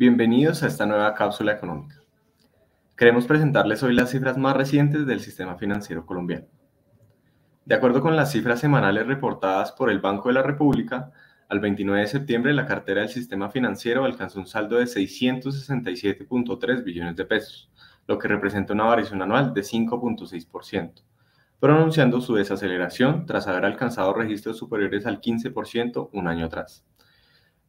Bienvenidos a esta nueva cápsula económica. Queremos presentarles hoy las cifras más recientes del sistema financiero colombiano. De acuerdo con las cifras semanales reportadas por el Banco de la República, al 29 de septiembre la cartera del sistema financiero alcanzó un saldo de 667.3 billones de pesos, lo que representa una variación anual de 5.6%, pronunciando su desaceleración tras haber alcanzado registros superiores al 15% un año atrás.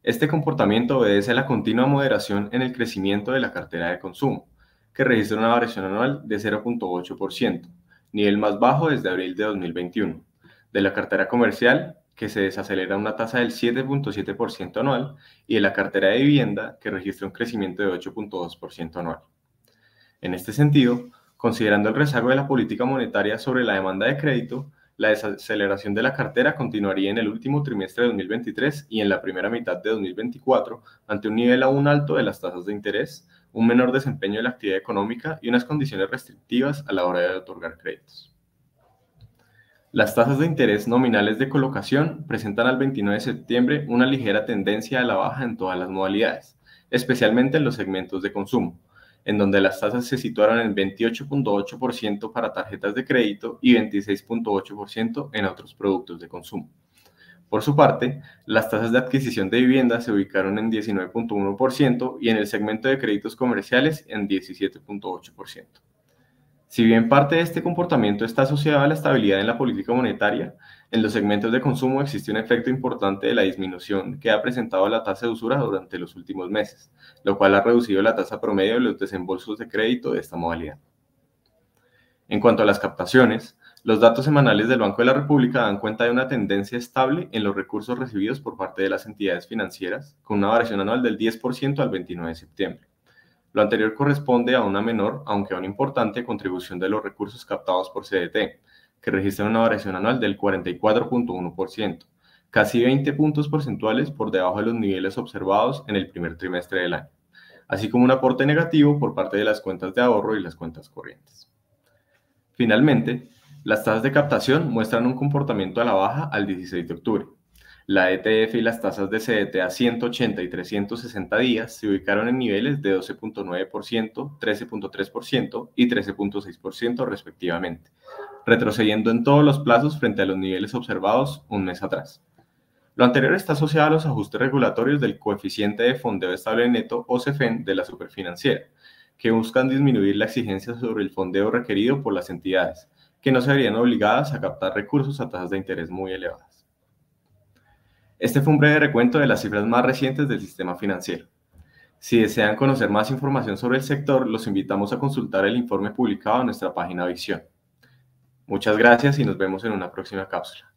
Este comportamiento obedece a la continua moderación en el crecimiento de la cartera de consumo, que registra una variación anual de 0.8%, nivel más bajo desde abril de 2021, de la cartera comercial, que se desacelera a una tasa del 7.7% anual, y de la cartera de vivienda, que registra un crecimiento de 8.2% anual. En este sentido, considerando el rezago de la política monetaria sobre la demanda de crédito, la desaceleración de la cartera continuaría en el último trimestre de 2023 y en la primera mitad de 2024 ante un nivel aún alto de las tasas de interés, un menor desempeño de la actividad económica y unas condiciones restrictivas a la hora de otorgar créditos. Las tasas de interés nominales de colocación presentan al 29 de septiembre una ligera tendencia a la baja en todas las modalidades, especialmente en los segmentos de consumo, en donde las tasas se situaron en 28.8% para tarjetas de crédito y 26.8% en otros productos de consumo. Por su parte, las tasas de adquisición de vivienda se ubicaron en 19.1% y en el segmento de créditos comerciales en 17.8%. Si bien parte de este comportamiento está asociado a la estabilidad en la política monetaria, en los segmentos de consumo existe un efecto importante de la disminución que ha presentado la tasa de usura durante los últimos meses, lo cual ha reducido la tasa promedio de los desembolsos de crédito de esta modalidad. En cuanto a las captaciones, los datos semanales del Banco de la República dan cuenta de una tendencia estable en los recursos recibidos por parte de las entidades financieras, con una variación anual del 10% al 29 de septiembre. Lo anterior corresponde a una menor, aunque a una importante, contribución de los recursos captados por CDT, que registra una variación anual del 44.1%, casi 20 puntos porcentuales por debajo de los niveles observados en el primer trimestre del año, así como un aporte negativo por parte de las cuentas de ahorro y las cuentas corrientes. Finalmente, las tasas de captación muestran un comportamiento a la baja al 16 de octubre, la ETF y las tasas de CDT a 180 y 360 días se ubicaron en niveles de 12.9%, 13.3% y 13.6% respectivamente, retrocediendo en todos los plazos frente a los niveles observados un mes atrás. Lo anterior está asociado a los ajustes regulatorios del coeficiente de fondeo estable neto o CEFEN de la superfinanciera, que buscan disminuir la exigencia sobre el fondeo requerido por las entidades, que no se verían obligadas a captar recursos a tasas de interés muy elevadas. Este fue un breve recuento de las cifras más recientes del sistema financiero. Si desean conocer más información sobre el sector, los invitamos a consultar el informe publicado en nuestra página Visión. Muchas gracias y nos vemos en una próxima cápsula.